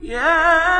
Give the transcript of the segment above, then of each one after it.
Yeah.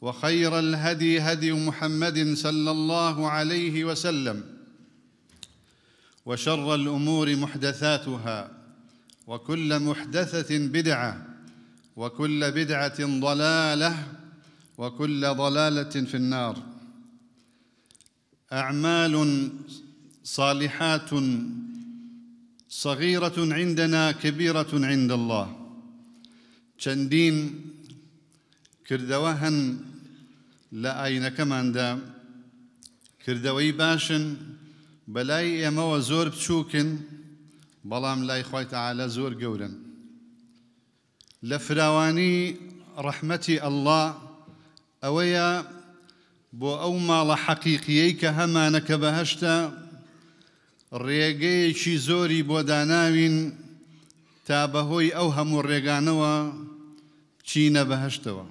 وخير الهدي هدي محمد صلى الله عليه وسلم وشر الامور محدثاتها وكل محدثه بدعه وكل بدعه ضلاله وكل ضلاله في النار اعمال صالحات صغيره عندنا كبيره عند الله چندین کردەوە هەن لە ئاینەکەماندا کردەوەی باشن بەلای ئێمەوە زۆر بچووکن بەڵام لای خۆیتەعاالە زۆر گەورن لە فراوانی ڕەحمەتی ئەله ئەوەیە بۆ ئەو ماڵە حەقیقیەی کە هەمانەکە بەهشتا ڕێگەیەکی زۆری بۆ داناوین تا بەهۆی ئەو هەموو ڕێگانەوە چینە بەهشتەوە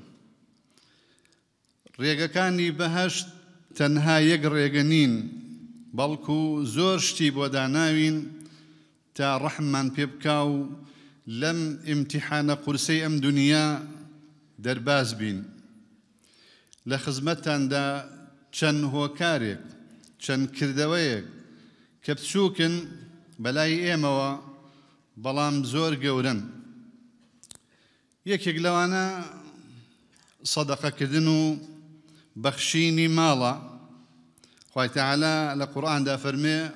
ڕێگەکانی بەهشت تەنها یەک ڕێگەنین بەڵکو زۆر شتی بۆ داناوین تا ڕەحمان پێ بکا و لەم ئیمتیحانە قورسەی ئەم دنیا دەرباز بین لە خزمەتتاندا چەند هۆکارێک چەند کردەوەیەک کە بچووکن بەلای ئێمەوە بەڵام زۆر گەورن یەکێک لەوانە سەدەقەکردن و بخشيني مالا خوي تعالى لقرآن دا فرمي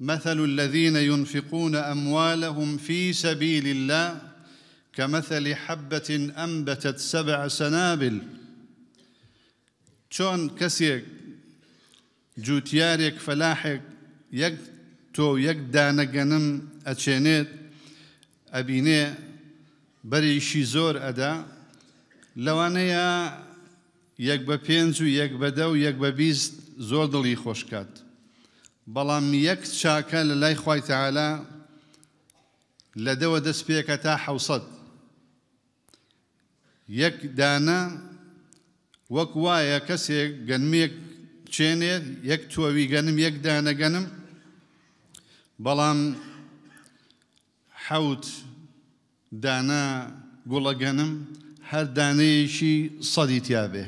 مثل الذين ينفقون أموالهم في سبيل الله كمثل حبة أنبتت سبع سنابل شون كسيك جوتيارك فلاحك يك تو يك جنم أتشينيت أبيني بريشي زور أدا لوانيا یەک بە پێنج و یەک بەدە و یەک بە بیست زۆر دڵی خۆشکات. بەڵام یەک چاکە لە لای خی تعالا لە دەوە دەست پێکە تا حوسەت. یەک دانە وەک وایە کەسێک گەنمێک چێنێ یەک تووەوی گەنم یەک دانەگەنم، بەڵام حوت دانا گوڵەگەنم هەر دانەیەشی سەدی تیاابێ.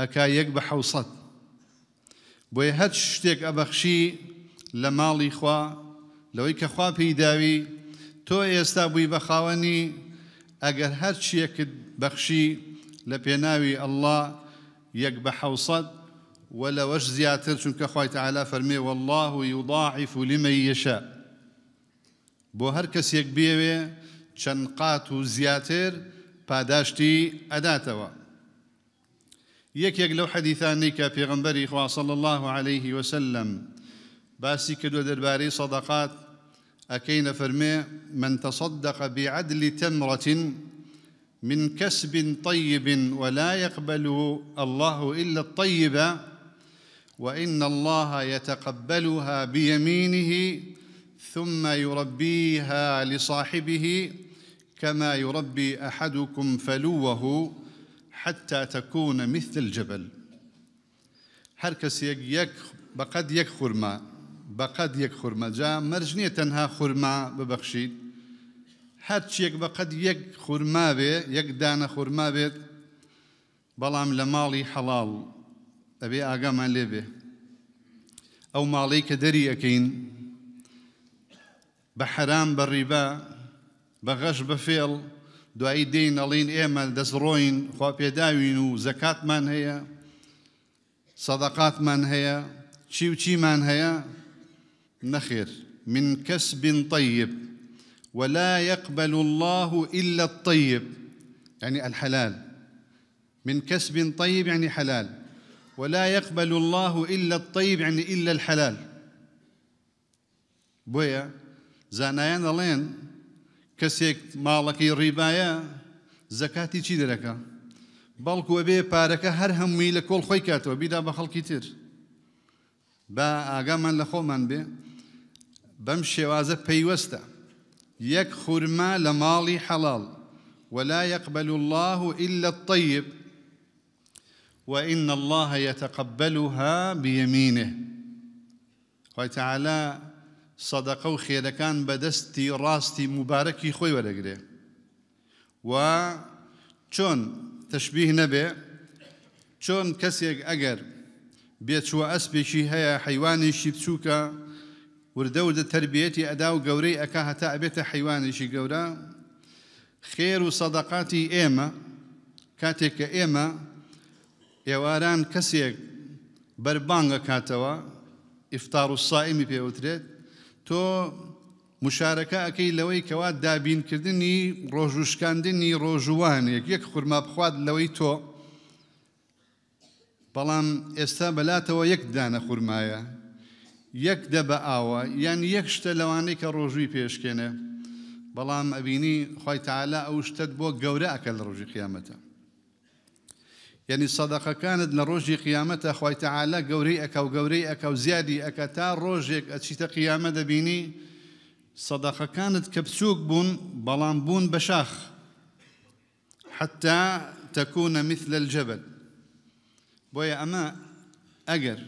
ئەکا یەک بە حوسەت بۆیە هەچ شتێک ئەبەخشی لە ماڵی خوا لەوەی کە خوا پێیداوی تۆ ئێستا بووی بە خاوەنی ئەگەر هەر چیەکت بەخشی لە پێناوی ئەله یەک بە حوسەت وەلەوەش زیاتر چونکە خخوایت والله يضاعف لمن يشاء بو هركس بۆ هەر کەسێک پاداشتی يك لو حديثا حەدیثانی في غنبري خوا صلى الله عليه وسلم باسي كدو درباري صدقات أكين فرمي من تصدق بعدل تمرة من كسب طيب ولا يقبله الله إلا الطيب وإن الله يتقبلها بيمينه ثم يربيها لصاحبه كما يربي أحدكم فلوه حتى تكون مثل الجبل هەر کەسێک یەک بەقەت یەک خورما بەقەت یەک خورمەجا مەرج نییە تەنها خورما ببەخشید هەرچیەک بەقەت یەک خورما بێ یەک دانە خورما بێت بەڵام لە ماڵی حەڵاو ئەبێ ئاگامان لێ بێ ئەو ماڵی کە دەری ئەەکەین بە حەرام بە ڕیبا بە غەش بە فێڵ دوایی دین ئەڵین ئێمە دەسڕۆین خوا پێداوین و زەکاتمان هەیە من هەیە چی و چیمان هەیە نەخێر من كسب طيب ولا يقبل الله إلا الطيب يعني الحلال من كسب طيب يعني حلال ولا يقبل الله إلا الطيب يعني إلا الحلال بويا زانايان الين کەسێک ماڵەکەی ڕیبایە زەکاتی چی دەرەکە بەڵکو ئەبێ پارەکە هەر هەمووی لە کۆڵ خۆی کاتەوە بیدا بە خەڵکی تر با ئاگامان لە خۆمان بێ بەم شێوازە پەیوەستە یەک خورما لە ماڵی حەڵاڵ ولا يقبل الله إلا الطيب وإن الله يتقبلها بيمينه قال تعالى سەدەقە و خێرەکان بەدەستی ڕاستی مبارەکی خۆی وەرەگرێ و چۆن تشببیه نەبێ چۆن کەسێک ئەگەر بێچوە ئەسپێکی هەیە حیوانیشی بچووکە وردە وردە تربیەتی ئەدا و گەورەی ئەک هەتا ئەبێتە حیوانیشی گەورە خێر و سەدەقاتی ئێمە کاتێک کە ئێمە ئێواران کەسێک بەربانگە کاتەوە ئفتار و سائمی پێوترێت تۆ مشارەکە ئەەکەی لەوەی کەوا دابینکردنی ڕۆژوشکاندنی ڕۆژوانێک یەک خورما بخوات لەوەی تۆ بەڵام ئێستا بەلاتەوە یەک دانە خورمایە یەک دەبە ئاوە یان یەک شتە لەوانەی کە ڕۆژوی پێشکێنێ بەڵام ئەبینی خۆی تاالە ئەو شتت بۆ گەورە ئەکە لە ڕۆژی قیامەتە يعني صدقة كانت لروجي قيامتها خوي تعالى قوري قوريك أو قوريك أو أكا أكتا روجيك أتشيت قيامة بيني صدقة كانت كبسوك بون بلان بون بشاخ حتى تكون مثل الجبل بويا أما أجر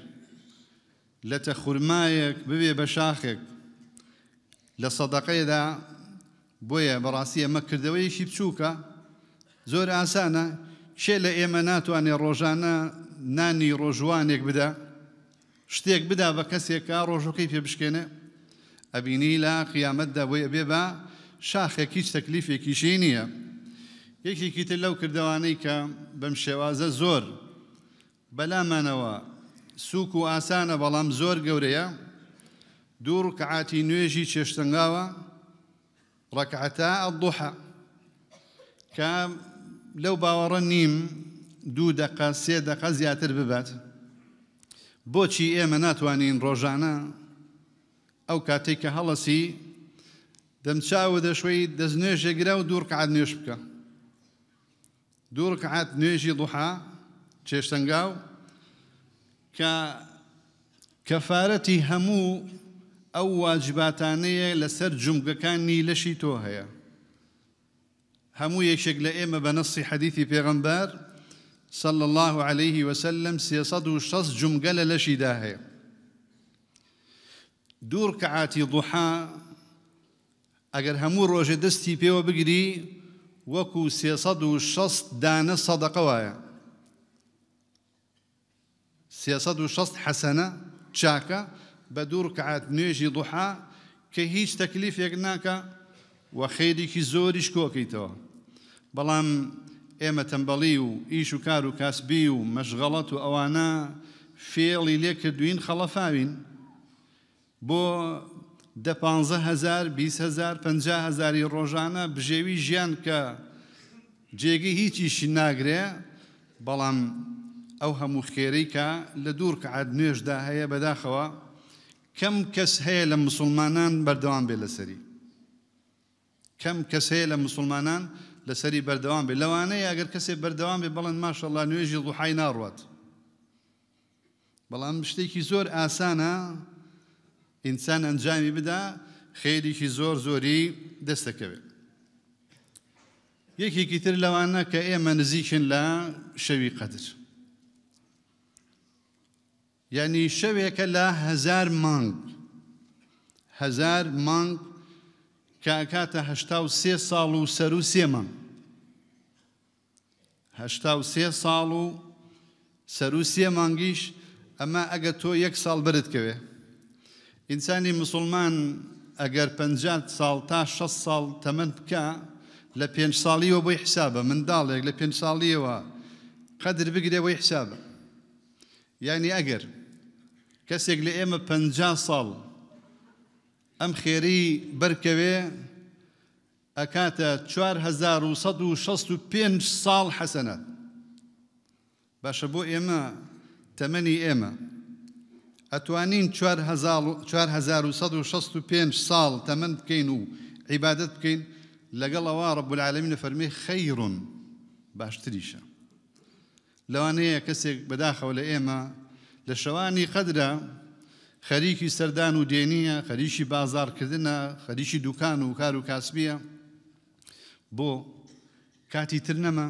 لتخرمايك ببي بشاخك لصدقة إذا بويا براسية مكر دويشي بسوكا زور أسانة شێ لە ئێمە ناتوانێ ڕۆژانە نانی ڕۆژوانێک بدا شتێک بدا بە کەسێکە ڕۆژەکەی پێ بشکێنێ ئەبینی لا قیامەتدا بۆی ئەبێ بە شاخێکی تەکلیفێکیشی نییە یەکێکی تر لەو کردوانەی کە بەم شێوازە زۆر بەلامانەوە سووک و ئاسانە بەڵام زۆر گەورەیە دوو ڕکعاتی نوێژی چێشتنگاوە ڕکعتا الضحى کە لەو باوەڕە نیم دوو دقە سێ دقە زیاتر ببات بۆچی ئێمە ناتوانین ڕۆژانە ئەو کاتێک کە هەڵەسی دەمچاوە دەشوی دەستنوێژێگرە و دوورقعات نوێش بکە دوورقعات نوێژی دوحا چێشتەنگاو کە کەفاەتی هەموو ئەو واجباتانەیە لەسەر جومگەکانی لەشی تۆ هەیە هەموو یەکێک لە بنص حديث نەسی حەدیثی صلى الله عليه وسلم سيصد وشص جمجل لشداه دور كعاتي ضحى اگر همو روج دستي بيو بقري وكو سيصد وشص دان صدقه وايا سيصد وشص حسنة شاكا بدور كعات نيجي ضحى كهيج تكليف يقناك وخيرك زورش كوكيتوه بەڵام ئێمە تەمبەڵی و ئیش و کار و کاسبی و مەشغەڵەت و ئەوانە فێڵی لێ کردوین خەڵەفاوین بۆ دە پ هزار هزار پ هزاری ڕۆژانە بژێوی ژیان کە جێگی هیچیشی ناگرێ بەڵام ئەو هەموو خێرەی کە لە دوور کەعاد نوێژدا هەیە بەداخەوە کەم کەس هەیە لە مسلمانان بەردەوام بێ لەسەری کەم کەس هەیە لە مسلمانان لەسەری بەردەوام بێ لەوانەیە ئەگەر کەسێک بەردەوام بێ بەڵند ماشەڵە نوێژی ڕوحای ناڕات بەڵام شتێکی زۆر ئاسانە ئینسان ئەنجامی بدا خێریکی زۆر زۆری دەستەکەوێت یەکێکی تر لەوانە کە ئێمە نزیکن لە شەوی قەدر یعنی شەوێکە لە هزار مانگ هزار مانگ کە ئەکاتەهشتا و سێ ساڵ و سەر و سێمە. هشتا و سێ ساڵ و سەر و سێ مانگیش ئەمە ئەگە تۆ یەک ساڵ برت کەوێ. ئینسانی مسلمان ئەگەر پنجات ساڵ تا ش ساڵ تەمەند بکە لە پێنج ساڵیەوە بۆی حسابە منداڵێک لە پێنج ساڵیەوە قەدر بگرێەوەی حسابە. یعنی ئەگەر کەسێک لە ئێمە پ ساڵ ام خيري بركوي اكاتا تشار هزار 4165 صال حسنات باش ابو اما تمني اما اتوانين تشار هزار 4165 صال تمن كينو عبادت كين لقال الله رب العالمين فرمي خير باش تريشا لو انا كسك بداخل اما لشواني قدره خەریکی سەردان و دێنیە خەریشی بازارکردنە خەریشی دوکان و کار و کاسبیە بۆ کاتی تر نەما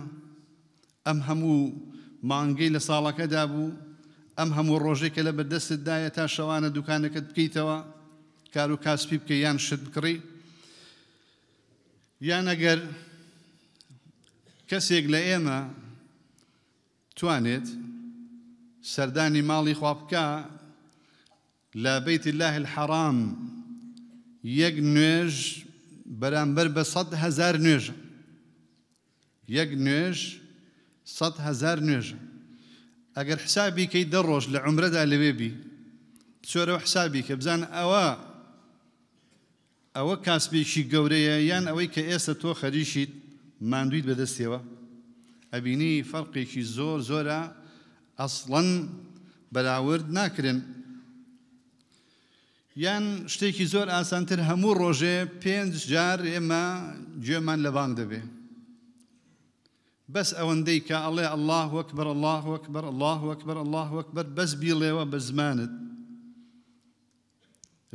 ئەم هەموو مانگەی لە ساڵەکەدا بوو ئەم هەموو ڕۆژێکە لە بەدەستدایە تا شەوانە دوکانەکەت بکەیتەوە کار و کاسپی بکە یان شت بکڕی یان ئەگەر کەسێک لە ئێمە توانێت سەردانی ماڵی خوابکە لە بەیت الله الحەرام یەک نوێژ بەرامبەر بە سەد هزار نوێژە یەک نوێژ سەد هزار نوێژە ئەگەر حسابی کەی دە ڕۆژ لە عمرەدا لەوێبی چۆرەوە حسابی کە بزان ئەوە ئەوە کاسبێکی گەورەیە یان ئەوەی کە ئێستا تۆ خەریشیت ماندویت بەدەستێەوە ئەبینی فەرقێکی زۆر زۆرە ئەسڵەن بەراورد ناکرن یان شتێکی زۆر ئاسانتر هەموو ڕۆژێ پێنج جار ئێمە گوێمان لە بانگ دەبێ بەس ئەوەندەی کە ئەڵێ الله وەکبەر الله وەکبەر الله وەکبەر الله وەکبەر بەس بیڵێەوە بە زمانت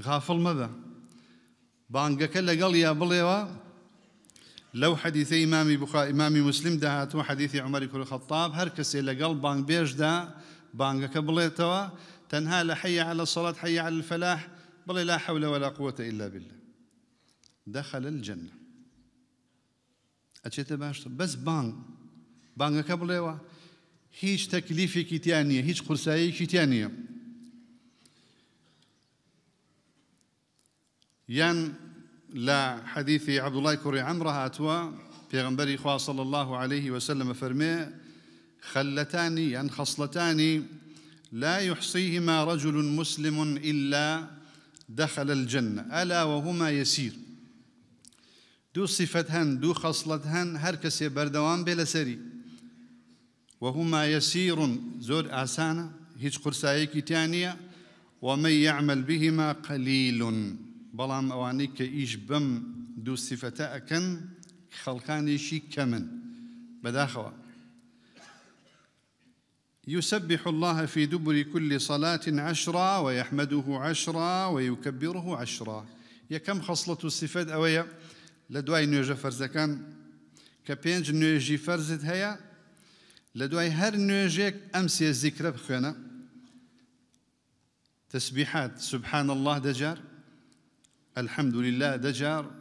غافڵ مەبە بانگەکە لەگەڵ یا بڵێەوە لەو حەدیثەی ئمامی بخا ئمامی مسلم داهاتوە حەدیثی عمەری کوڕ خەتاب هەر کەسێ لەگەڵ بانگبێژدا بانگەکە بڵێتەوە تەنها لە حەیە على الصلاة حەیە على الفلاح بل لا حول ولا قوة إلا بالله دخل الجنة أتشيت باش بس بان بانغ كبلوا هيج تكليفي كتانية هيج قرسائي كتانية يان لا حديث عبد الله كري أتوا في غنبري خوا صلى الله عليه وسلم فرمي خلتان يعني خصلتان لا يحصيهما رجل مسلم إلا دخل الجنة ألا وهما يسير دو صفت هن دو خصلت هن هر بردوان بلا سري وهما يسير زور أسانة هيج قرسايكي تانية ومن يعمل بهما قليل بلام أوانيك إيش بم دو صفتاء أكن خلقاني شي كمن بداخوه يسبح الله في دبر كل صلاة عشرة ويحمده عشرة ويكبره عشرة يا كم خصلة الصفات أويا لدواي نوجه فرزكان كبينج نوجي فرزت هيا لدواي هر نوجيك أمس الذكر بخينا تسبيحات سبحان الله دجار الحمد لله دجار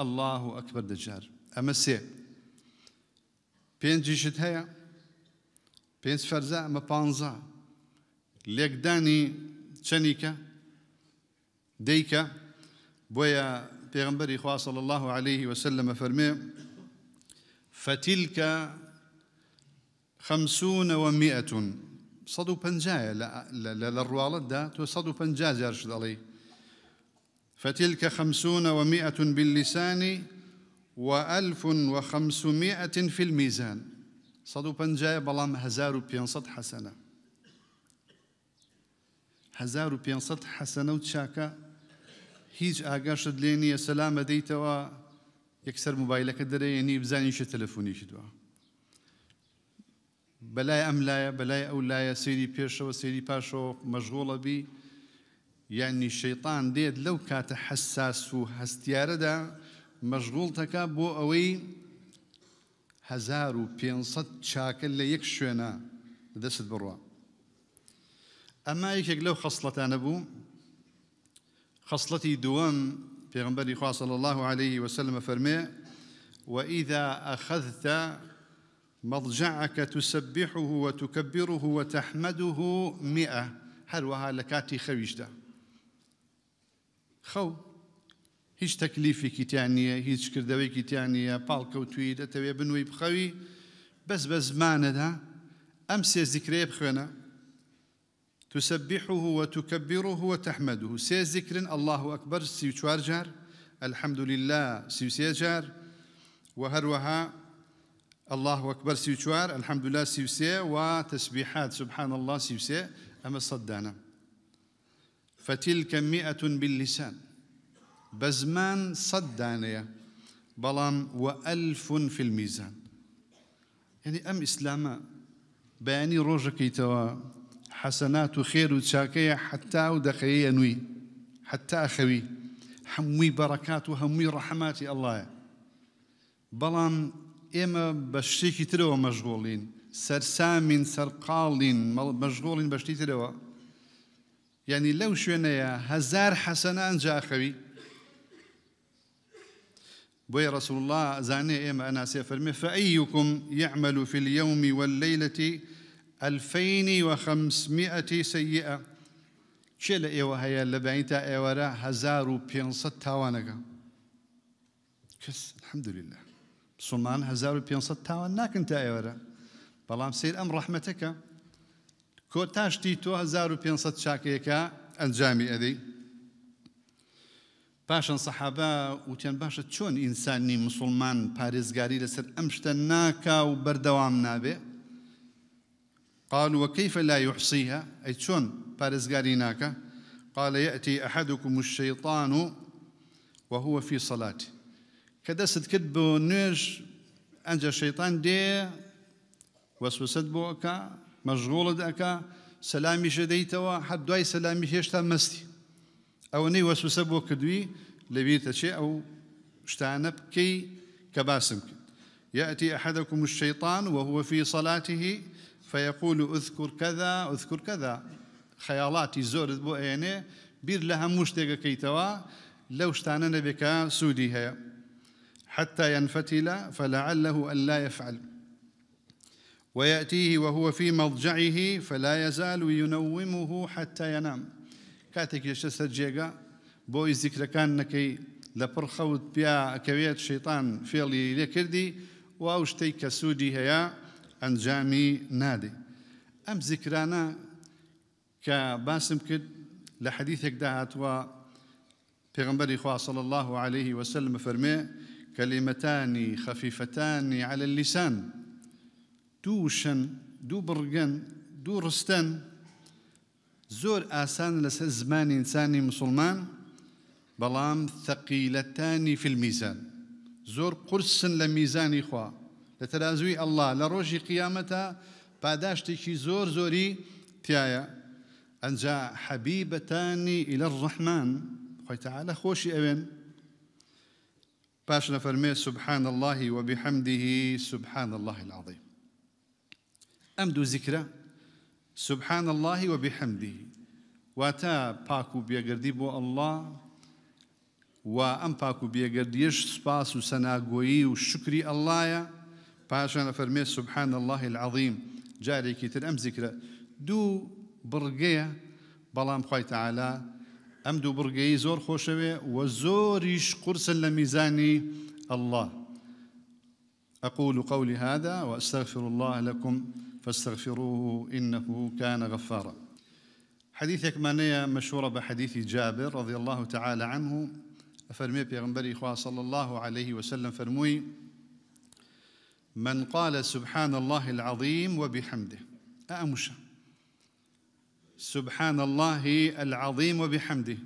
الله أكبر دجار أمسي بينجي شد هيا پێنج فەرزە ئەمە پانز لێکدانی ديكا بويا بۆیە پێغمبەری صلى الله عليه وسلم فەرمێ فتلکە خەمسونە وەمیئەتون سەد و پەنجایە لە ڕواڵەتدا تۆ سەد و پەنج جارش دەڵێ فتلکە خەمسونە وەمیئەتون باللیسانی وألف وخمسمائة في الميزان 150 بەڵام 1500 حەسەنە 1500 حەسەنە و چاکە هیچ ئاگاشت لێ نییە سەلامە دەیتەوە یەکسەر موبایلەکە دەرەێنی بزانیشە تەلەفۆنیشی دووە بەلای ئەم لایە بەلای ئەو لایە سێری پێشەوە سێری پاشەوە مەژغۆڵە بی یعنی شەیطان دێت لەو کاتە حساس و هەستیارەدا مەژغوڵ تەکە بۆ ئەوەی هزار و چاکل لیک شونه دست بر رو. اما یکی گلو خصلت آن بو خصلتی خەسڵەتی پیغمبری خدا صلی الله علیه و سلم فرمی و وإذا أخذت مضجعك تسبحه وتكبره وتحمده مئة هل هروها لكاتي ده خو هیچ تەکلیفێکی تیان نییە هیچ کردەوەیکی تیان نییە پاڵکەوتوی دەتەوێت بنووی بخەوی بەس بە زمانەدا ئەم سێزیکرێ بخوێنە تسبحه و تحمده سی ذكر الله اکبر أكبر چوار جار الحمد لله سي سی جار و هر وها الله أكبر سي جار الحمد لله سی و تسبیحات سبحان الله سي سی أما صدانا فتلك مئة باللسان بزمان زمان سەد دانەیە بەڵام وەئلفون فیلمیزان یعنی يعني ئەم ئیسلامە بەیانی ڕۆژەکەیتەوە حەسەنات و خێر و چاکەیە حتا و دەخەیە نووی حتا خەوی هەمووی بەڕکات و هەمووی ڕەحەماتی ئەلایە بەڵام ئێمە بە شتێکی ترەوە مەژغۆڵین سەرسامین سەرقاڵین مەژغۆڵین بەشتی ترەوە یعنی يعني لەو شوێنەیە هەزار بوي رسول الله زاني إما إيه أنا سيفرمي فأيكم يعمل في اليوم والليلة ألفين وخمسمائة سيئة چێ لە ئێوە هەیە لە بەین تا ئێوەرە 1500 تاوانەکە کەس حەمدلله سومان 1500 تاوان ناکن تا ئێوەرە بەڵام سیر ئەم ڕەحمەتەکە کۆتاشتی هزار 1500 شاكيكا ئەنجامی ئەدەی پاشان سەحابا وتیان باشە چۆن ئینسانی مسلمان پارێزگاری لسر ئەم ناكا ناکا و بەردەوام نابێ قال وكيف لا يحصيها أي شون بارزقاري ناكا قال يأتي أحدكم الشيطان وهو في صلاته كذا ستكد نيش أنجا الشيطان دي وسوسد بوكا مشغول دأكا سلامي شديتوا حد دواي سلامي هشتا مستي او وەسوسە بۆ کردووی لەبیتە چێ ئەو او شتانب کە باسم يأتي أحدكم الشيطان وهو في صلاته فيقول اذكر كذا اذكر كذا خيالاتي زور بو عينه بير لها مشتق كيتوا لو اشتعنا بك سودي هي حتى ينفتل فلعله أن لا يفعل ويأتيه وهو في مضجعه فلا يزال ينومه حتى ينام کاتێکیشە سەر جێگا بۆی زیکرەکان نەکەی لە پڕ خەوت پیا ئەکەوێت شەیتان فێڵی لێ کردی و ئەو شتەی کە سوودی هەیە ئەنجامی نادێ ئەم زیکرانە کە باسم کرد لە الله عليه وسلم فرمي كلمتان خفيفتان على اللسان دوشن دوبرغن دوو بڕگەن زور آسان لسان زمان إنسان مسلمان بەڵام ثقيلتاني في الميزان زور لە لميزان خوا لە الله ئەله لە ڕۆژی زور زور تيايا زۆری تایە ئەنجا إلى الرحمن ڕەحمان تعالى خوشي أبن باش نفرمي سبحان الله وبحمده سبحان الله العظيم أمدو ذكره سبحان الله وبحمده واتا باكو بيغردي بو الله و ئەم پاکو سباس سپاس و سەناگۆیی و شکری ئەلایە پاشانە فەرمێ سبحان الله العظیم جارێکی تر ئەم زیکرە دو بڕگەیە بلام خوي تعالى ام دو بڕگەی زور خوشوي و زۆریش قرسن لە الله أقول قولي هذا وأستغفر الله لكم فاستغفروه إنه كان غفارا حديث يكمانية مشهورة بحديث جابر رضي الله تعالى عنه فرمي بيغنبري إخوة صلى الله عليه وسلم فرموي من قال سبحان الله العظيم وبحمده أأمشا سبحان الله العظيم وبحمده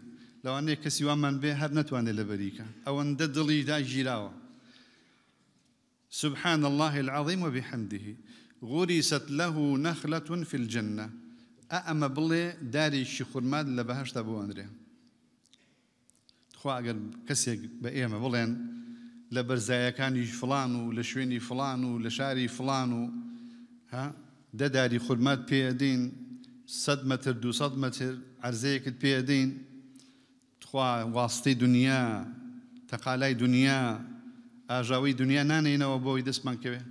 لو أني كسي ومن به نتواني لبريكا أو أن ددلي دا سبحان الله العظيم وبحمده غورست له نخلة في الجنة أأما بلي داري الشخرمات لبهشت أبو أندري خوا ئەگەر کەسێک بە ئێمە بڵێن لە بەرزایەکانی فلان و لە شوێنی فلان و لە شاری فلان و دەداری خورمات پێدین سە متر دو متر عرزەیەکت پێدین خوا واستەی دنیا تەقالای دنیا ئاژاوی دنیا نانێنەوە بۆی دەستمان کەوێت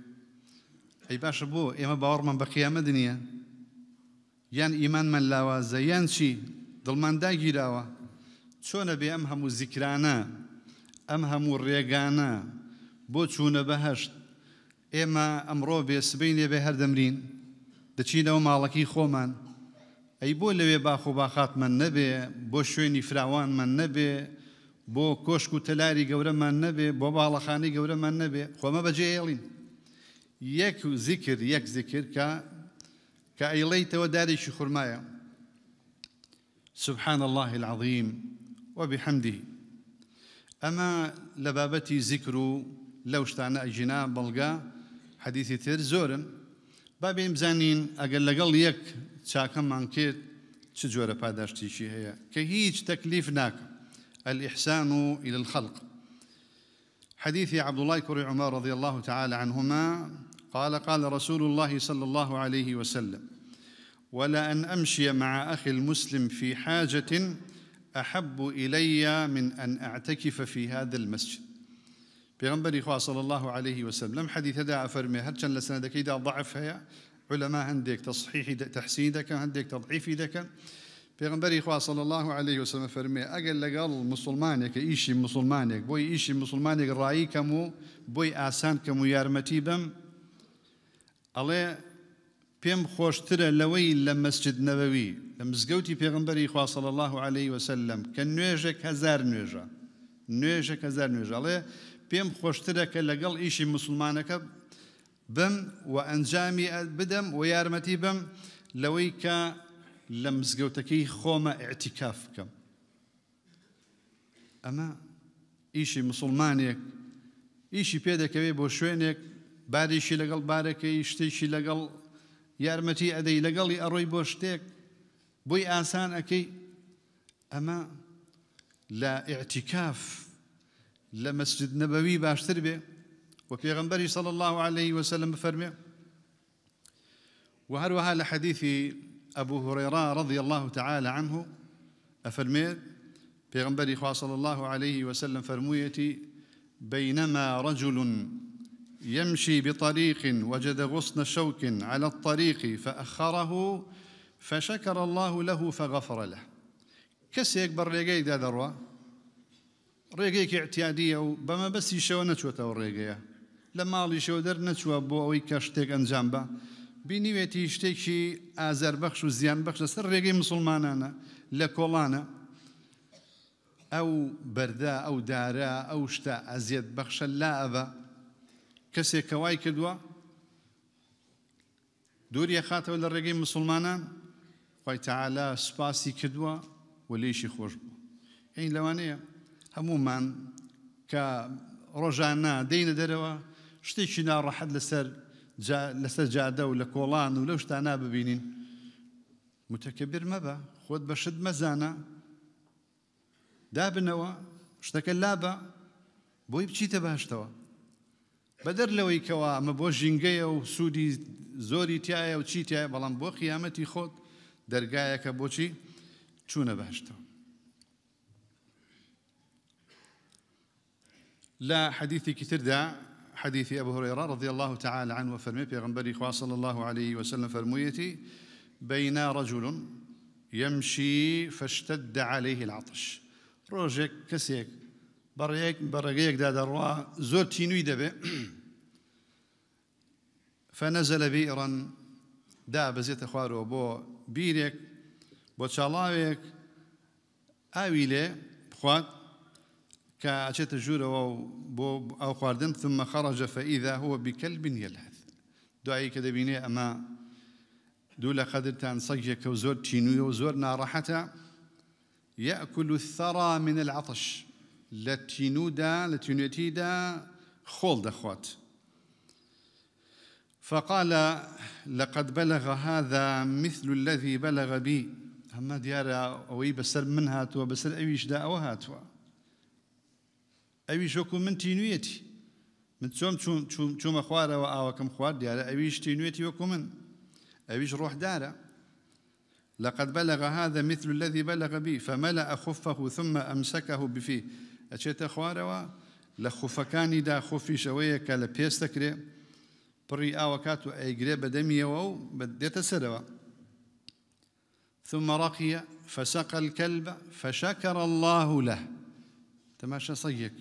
ئەی باشە بۆ ئێمە باوەڕمان بە قیامە دنیە یان ئیمانمان لاوازە یان چی دڵمان داگیراوە چۆنە بێ ئەم هەموو زیکرانە ئەم هەموو ڕێگانە بۆ چوونە بەهشت ئێمە ئەمڕۆ بێ سبەی لێبێ هەردەمرین دەچینەوە ماڵەکی خۆمان ئەی بۆ لەوێ باخۆ باخاتمان نەبێ بۆ شوێنی فراوانمان نەبێ بۆ کۆشک و تەلاری گەورەمان نەبێ بۆ باڵەخانی گەورەمان نەبێ خۆمە بەجێ هێڵین یەک زیکر یەک زیکر کە کە ئەیڵیتەوە دارێکی خورمایە سبحان الله العظیم وبحمدی اما لە بابەتی زیکر و اجنا شتانە ئەژینا بەڵگا حەدیثی تر زۆرن بابێ بزانین ئەگەر لەگەڵ یەک چاکەمان کرد چ جۆرە پاداشتیشی هەیە کە هیچ تەکلیف ناکەم الإحسان إلى الخلق حديث عبد الله كري عمر رضي الله تعالى عنهما قال قال رسول الله صلى الله عليه وسلم ولا ان امشي مع اخي المسلم في حاجه احب الي من ان اعتكف في هذا المسجد بيغمبري خوا صلى الله عليه وسلم حديث دا أفرمي هرچن لسنة دا ضعف هيا علماء هنديك تصحيح تحسيدك هنديك تضعيف دك پیغمبری خوا صلى الله عليه وسلم فرمي فرمی اگر لگل مسلمانێک ئیشی مسلمانێک إيشي مسلمانك مسلمانێک بوي کەم و بۆی بم ئەڵێ پێم خۆشترە لەوەی لە مەسجد نەوەوی لە مزگەوتی پێغمبەری خواصل الله عليه وسلم کە نوێژێک هزار نوێژە نوێژێک هزار نوێژەڵێ پێم خۆشترە کە لەگەڵ ئیشی مسلمانەکە بم و ئەنجامی بدەم و یارمەتی بم لەوەی کە لە مزگەوتەکەی خۆمە ئەتیکاف بکەم ئەمە ئیشی مسلمانێک ئیشی پێدەکەوێت بۆ شوێنێک بارێکی لگل بارکی شتیشی لگل یارمتی ادی لگلی آروی بۆ شتێک بۆی ئاسان ئەەکەی ئەمە لە ئاعتیکاف لە مەسجد نەبەوی باشتر بێ و پێغمبەری صلى الله عليه وسلم بفەرمێ وهروها لحديث أبو هريرة رضي الله تعالى عنه أفرمير بيغنبري صلى الله عليه وسلم فرمويتي بينما رجل يمشي بطريق وجد غصن شوك على الطريق فأخره فشكر الله له فغفر له كس يكبر ريقي دا دروا رقيك اعتيادية بما بس يشوى نتوى تاو الرقية لما لي شوى در نتوى بو او يكاشتك أنجام بنيوية تيشتكي آزار آزر بخش وزيان بخش سر ريقي مسلمانانا لكولانا أو بردا أو دارا أو شتا أزيد بخش لا أبا کەسێک کە وای کردووە دووریە خاتەوە لە ڕێگەی مسلمانان خی تەعالا سوپاسی کردووە و لێشی خۆش بوو ئەین لەوانەیە هەمومان کە ڕۆژانە دەینە دەرەوە شتێکی ناڕەحەت لەسەر لسر جا و لە کۆڵان شتانا ببینین متكبر مەبە خۆت بە شت مەزانە دابنەوە شتەکە لابە بۆی بچیتە باشتەوە بەدەر لەوەی کەەوە او بۆ ژینگەیە و او زۆری تایە بلان بو بەڵام خود قیامەتی خۆت بو بۆچی چوونە باشتەوە. لا حديث كتردا حديث أبو هريرة رضي الله تعالى عنه وفرمي بيغنبري خوا صلى الله عليه وسلم فرميتي بين رجل يمشي فاشتد عليه العطش روجك كسيك بريك بريك داد زور زرتي نويدب فنزل بئرا دا بزيت اخوارو بو بيريك بو تشالاويك اويلي بخوات كا اتشيت الجور بو او خواردن ثم خرج فاذا هو بكلب يلهث دعي كذا بيني اما دولا قدرت ان صجك وزور تينوي وزور نارحتا ياكل الثرى من العطش لە تینودا لە تینوێتیدا خۆڵ دەخوات. فقال لقد بلغ هذا مثل الذي بلغ بي هەمە دیارە ئەوەی بسر من بسر بەسەر ئەویشدا أو هاتوا ئەوی شۆکو من تينويتي من تشوم چوومە خوارەوە ئاوەکەم خوارد دیارە ئەویش تینوێتی وەکو من روح دارة لقد بلغ هذا مثل الذي بلغ بي فملأ خفه ثم أمسكه بفيه ئەچێتە خوارەوە لە دا خۆفیشەوەیە کە لە پێستەکرێ پڕی ئاوەکات و ئەیگرێ بەدەمیەوە و دێتە سروا ثم رقي فسق الكلب فشكر الله له تماشى صيك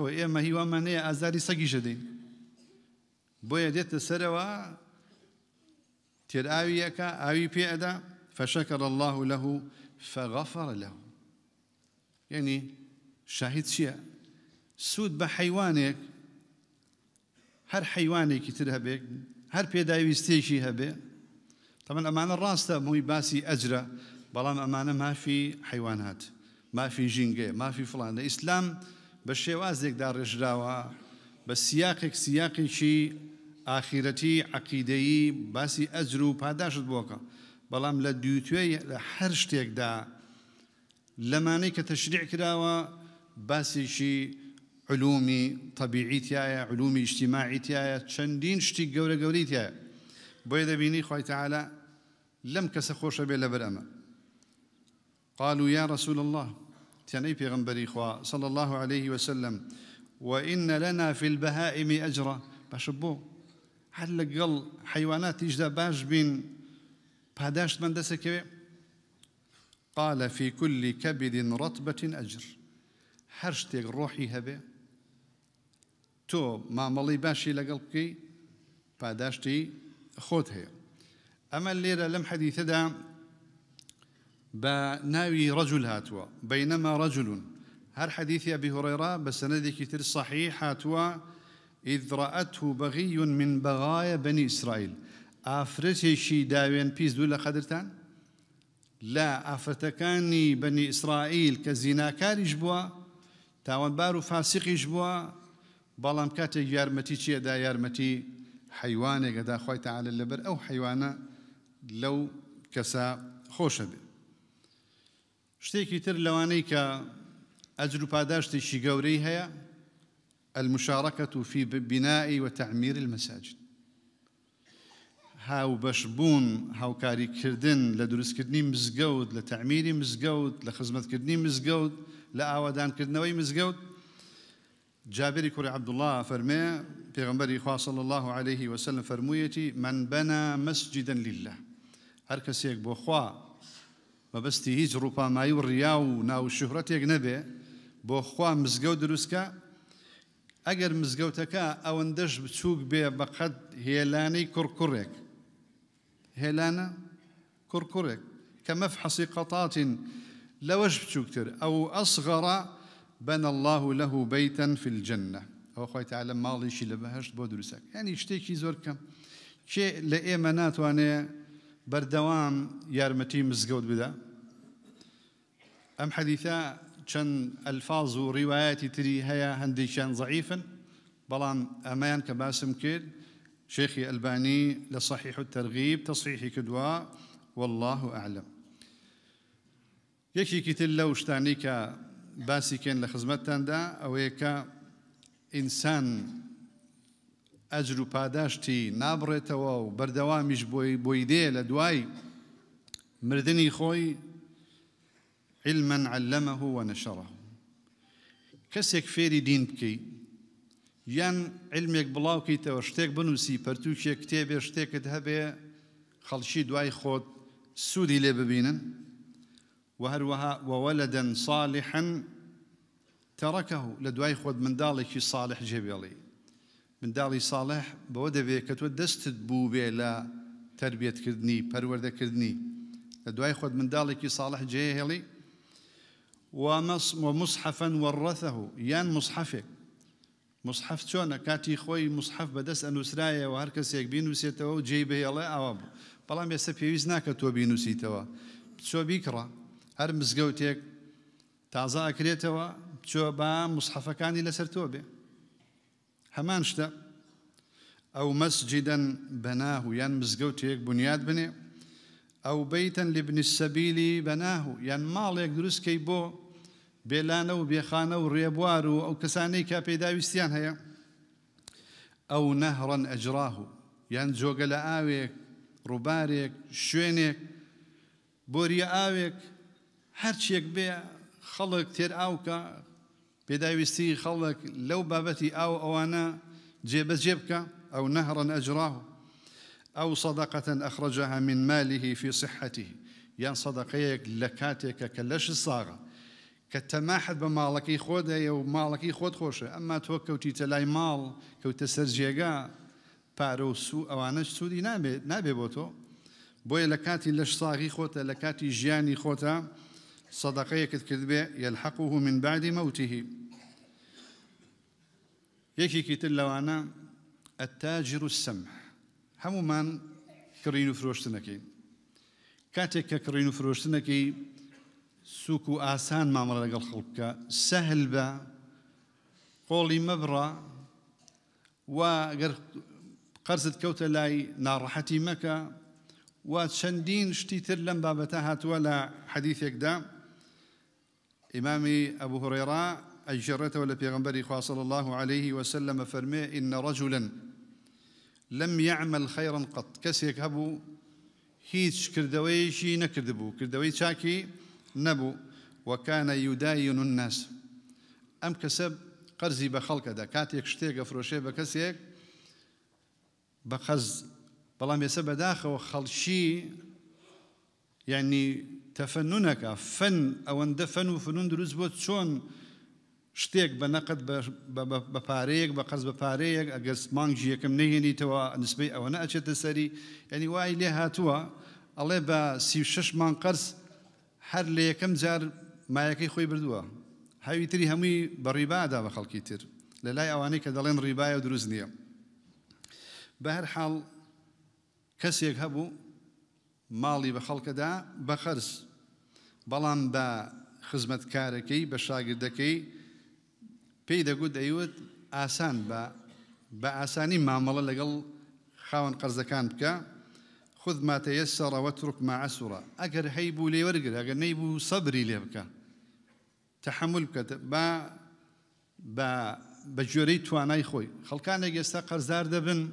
ايه ما هي وما نيا أزاري صقي جدين بويا ديت السروا تير آويك آوي في ادا فشكر الله له فغفر له يعني شاهید چییە؟ سوود بە حیوانێک هەر حیوانێکی تر هەبێت هەر پێداویستێکی هەبێ تەمەەن ئەمانە ڕاستە مووی باسی ئەجرە بەڵام ئەمانە مافی حیوانات مافی ژینگێ مافی فڵانە ئیسلام بە شێوازێکدا ڕێژراوە بە سیاقێک سیاقێکی ئاخیرەتی عقیدەیی باسی ئەجر و پاداشت بووکە بەڵام لە دووتێ لە هەر شتێکدا لەمانەی کە تەشریع کراوە باسێکی علومی طبیعیتیایە علومی اجتماعیتیایە چەندین شتی گەورە گەوریتیایە بۆیە دەبینی خۆیتەعاالە لم کەسە خۆشە بێ لەبەر ئەمە قالوا يا رسول الله تني پیغمبري خوا صلى الله عليه وسلم وإن لنا في البهائم أجرا باشبو هل قل حيوانات إجدا باش بين باداش من دسكوي قال في كل كبد رطبة أجر هەر شتێک ڕۆحی هەبێ تۆ مامەڵی باشی لەگەڵ بکەی پاداشتی خۆت هەیە ئەمە لێرە لەم حەدیثەدا بە ناوی ڕەجل هاتووە بەینەما ڕەجلون هەر حەدیثی هريره هوڕێرا بە سەنەدێکی تر سەحی هاتووە إذ رأته بغي من بغايا بني إسرائيل ئافرەتێکی شي داوين بيز دولا خدرتان لا أفرتكاني بني إسرائيل كزينا زیناکاریش تاوانبار و فاسقیش بووە بەڵام کاتێک یارمەتی چیەدا یارمەتی حیوانێکەدا خۆی تعاالە لەبەر ئەو حیوانە لەو کەسا خۆشە بێت شتێکی تر لەوانەی کە ئەجر و پاداشتێکی گەورەی هيا المشاركة في بناء وتعمير المساجد هاو بەشبوون هاوکاریکردن لە دروستکردنی مزگەوت لە تعمیری مزگەوت لە خزمەتکردنی مزگەوت لە ئاوادانکردنەوەی مزگەوت جابری کوڕی عبدله فەرمێ پێغمبەری خواصل الله عليه وسلم فەرموویەتی من بەنا مەسجدن لله هەر کەسێک بۆ خوا مەبەستی هیچ ڕووپامایی و ڕیا و ناوشهرەتێک نەبێ بۆ خوا مزگەوت دروستکە ئەگەر مزگەوتەکە ئەوەندەش بچووک بێ بەقەت هێلانەی کوڕکوڕێک هيلانا كركرك كمفحص قطات لوجبت كتر أو أصغر بنى الله له بيتا في الجنة أو خوي تعالى ماضي شي لبهشت بودرسك يعني شتيكي زور كم شيء لإيمانات وانا بردوام يارمتي مزقود بدا أم حديثا كان ألفاظ ورواياتي تري هيا هندي كان ضعيفا بلان أمان كباسم كير شيخي الباني لصحيح الترغيب تصحيح كدوا والله أعلم یەکی کتل لەو شتانی کە لخزمتان دا أو يكا إنسان أجر و پاداشتی نابڕێتەوە و بەردەوامیش بۆی بۆی دێ لە دوای مردنی خۆی علمەن علەمەه دین یان علمێک بڵاوکەیتەوە شتێک بنووسی پەرتووکێک کتێبێ شتێکت هەبێ خەڵکی دوای خۆت سوودی لێ ببینن و هەروەها وەوەلەدەن ساڵحەن تەڕەکە لە دوای خۆت منداڵێکی ساڵح جێبێڵی منداڵی ساڵح بەوە دەبێت کە تۆ دەستت بوو بێ لە تربیتکردنی پەروەردەکردنی لە دوای خۆت منداڵێکی صالح جێهێڵی ومصحفا وەڕەثەه یان مصحفك مصحف چۆنە کاتی خۆی مصحف بەدەست ئەنووسرایە و هەر کەسێک بینوسێتەوە و جێی بهێڵێ ئاوا بوو بەڵام ێستا پێویست ناکە تۆ بینوسیتەوە چۆ بیکڕە هەر مزگەوتێک تازا ئەکرێتەوە چۆ با مصحفەکانی لەسەر تۆ بێ هەمان شتە ئەو مەسجدەن بەناه یان مزگەوتێک بنیاد بنێ ئەو بیتەن لبنی سەبیلی بەناه یان ماڵێک دروستکەی بۆ بێلانە و بێخانە و ڕێبوار و ئەو کەسانەی کا پێداویستیان هەیە ئەو نەهڕەن ئەجراه و یان جۆگە لە ئاوێک ڕووبارێک شوێنێک بۆریە ئاوێک هەرچێک بێ خەڵک تێر ئاوکە پێداویستی خەڵک لەو بابەتی ئاو ئەوانە جێبەجێ بکە ئەو نەهڕەن ئەجراه ئەو سەدەقەتەن ئەخرەجەها من مالیه في صحته یان سەدەقەیەک لە کاتێکە کە لەش ساغە كتماحد بمالك يخود أيه ومالك يخود خوشة أما تو كوتي تلاي مال كوتي سرجيغا بارو سو أو أناش سودي نابي نابي بوتو بوي لكاتي لش صاغي خوتا لكاتي جياني خوتا صدقية كتكذبه يلحقه من بعد موته يكي كتل لو أنا التاجر السمح همو من كرينو فروشتنكي كاتك كرينو فروشتنكي سوكو آسان ما مامەڵە لەگەڵ خەڵکە سهل با قولي مبرا وقر گەر قەرزت کەوتە لای ناڕەحەتی مەکە و چەندین شتی تر لەم بابەتە هاتووە لە حەدیثێکدا ئیمامی ئەبوو هوڕێرا ئەیژێڕێتەوە لە الله عليه وسلم فرمي إن رجلا لم يعمل خيرا قط كسيك هبو هيتش كردويشي نكردبو کردەوەی نەبوو وەکانە یوداین و ناس ئەم کەسە قەرزی بە خەڵکەدا کاتێک شتێکە فرۆشێ بە کەسێک بە قەز بەڵام ێسە بەداخەوە خەڵشی یعنی تەفەنونەکە فەن ئەوەندە فەن و فنون دروست بۆ چۆن شتێک بە نەقد بە پارەیەک بە قەز بە پارەیەک ئەگەست مانگژیەکەم نهێنیتەوە نسبەی ئەوەنە ئەچێتە سەری ینی وای لێ هاتووە ئەڵێ بە سی شش مان قەرز هەر لە یەکەم جار مایەکەی خۆی بردووە هەوی تری هەمووی بە ڕیبادا بە خەڵکی تر لە لای ئەوانەی کە دەڵێن ڕیبایە و دروست نییە بە هەر حاڵ کەسێک هەبوو ماڵی بە خەڵکەدا بە خەرس بەڵام بە خزمەتکارەکەی بە شاگردەکەی پێی دەگوت دەیوت ئاسان بە بە ئاسانی مامەڵە لەگەڵ خاوەن قەرزەکان بکە خذ ما تيسر واترك ما عسر اگر هيبو لي ورقل اگر نيبو صبري لي بك تحمل بك با با بجوري تواناي خوي خلقان يستا قرزار دبن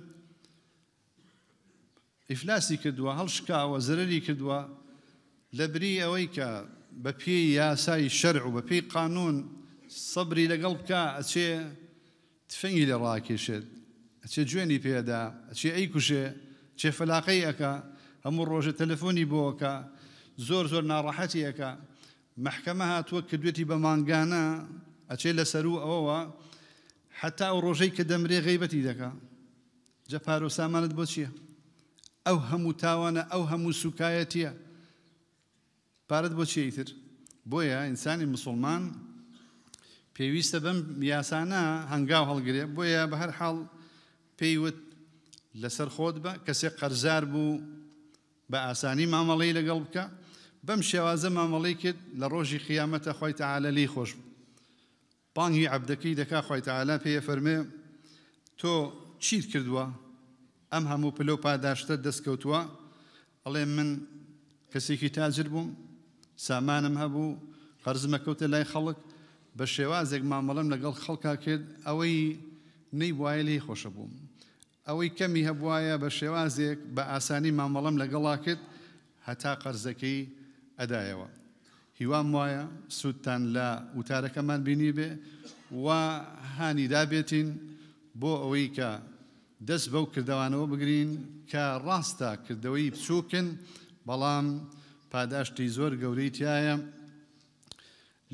ئیفلاسی کردووە هەڵشکاوە زرری کردووە لەبری ئەوەی کە بە پێی یاسای شەرع و بە پێی قانون سەبری لەگەڵ بکە ئەچێ تفەنگی لە ڕاکێشێت ئەچێ جوێنی پێدا ئەچێ ئەی کوشێ چێفەلاقەی ئەەکە هەموو ڕۆژە تەلەفۆنی بۆکە زۆر زۆر ناڕەحەتی ئەەکە مححکەمە هاتووە کە دوێتی بە مانگانە ئەچێ لەسەر و ئەوەوە حتا ئەو ڕۆژەی کە دەمرێ غیبەتی دەکا جە پارۆ سامانت بۆ چییە؟ ئەو هەموو تاوانە ئەو هەموو سوکایەتیە پارەت بۆ چیتر بۆیە ئینسانی مسلمان پێویستە بەم یاسانە هەنگاو هەڵگرێ بۆیە بە هەر حاڵ پێیوت لەسەر خۆت بە کەسێک قەرزار بوو بە ئاسانی مامەڵی لەگەڵ بکە بەم شێوازە مامەڵی کرد لە ڕۆژی قیامەتە خۆی تەعاالە لی خۆش بوو بانگی عبدەکەی دەکا خۆی تەعاالە پێە فەرمێ تۆ چیر کردووە ئەم هەموو پلۆ پاداشتە دەستکەوتووە ئەڵێ من کەسێکی تاجر بووم سامانم هەبوو قەرزمەکەوتە لای خەڵک بە شێوازێک مامەڵم لەگەڵ خەڵکا کرد ئەوەی نەی وایە لی خۆشە بووم ئەوەی کەمی هەبواە بە شێوازێک بە ئاسانی مامەڵم لەگەڵا کرد هەتا قەرزەکەی ئەدایەوە. هیوام وایە سوودتان لە وتارەکەمان بینی بێ و هانی دابێتین بۆ ئەوەی کە دەست بەو کردوانەوە بگرین کە ڕاستە کردەوەی بچووکن بەڵام پاداشتی زۆر گەورەی تایە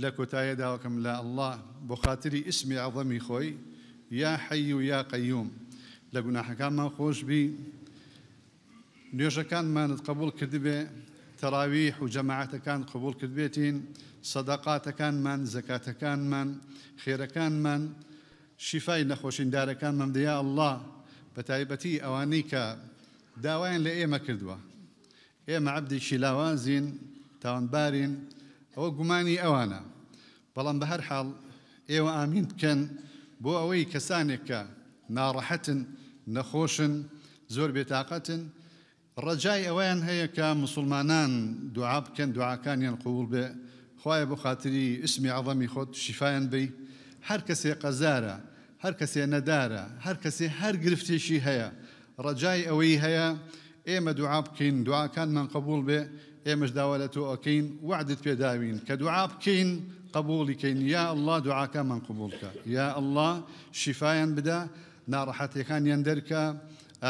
لە کۆتایە داواکەم لە ئەله بۆ خااتری ئسمی عظەمی خۆی یا حەی و یا قەیوم. لە گوناحەکانمان خۆشببی نوێژەکانمانت قبول کردبێ تەراوی حوجەماعاتەکان قبول کردبێتین سەدەقاتەکانمان زەکاتەکانمان خێرەکانمان شیفای نەخۆشیندارەکان مەمدەیە الله بە تایبەتی ئەوانەی کە داوایان لە ئێمە کردووە ئێمە عبدێکی لاوازین تاوانبارین ئەوە گومانی ئەوانە بەڵام بە هەر حاڵ ئێوە ئامین بکەن بۆ ئەوەی کەسانێک کە ناڕەحەتن نەخۆشن زۆر بێتاقەتن ڕەجای ئەویان هەیە کە مسلمانان دوعا بکەن دوعاکانیان قوول بێ خخوایە بۆ خااتری ئسمی عظەمی خۆت شیفاان بی هەر کەسێ قەزارە هەر کەسێ نەدارە هەر کەسێ هەر گرفتێکی هەیە ڕەجای ئەوەی هەیە ئێمە دوعا بکەین دوعاکانمان قبول بێ ئێمەش داوا لە تۆ ئەکەین وعدت پێداوین کە دوعا بکەین قبولیکەین یا الله دوعاکانمان قبولکە یا الله شیفاان بدە ناڕەحەتەکانیان دەرکە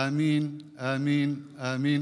آمين آمين آمين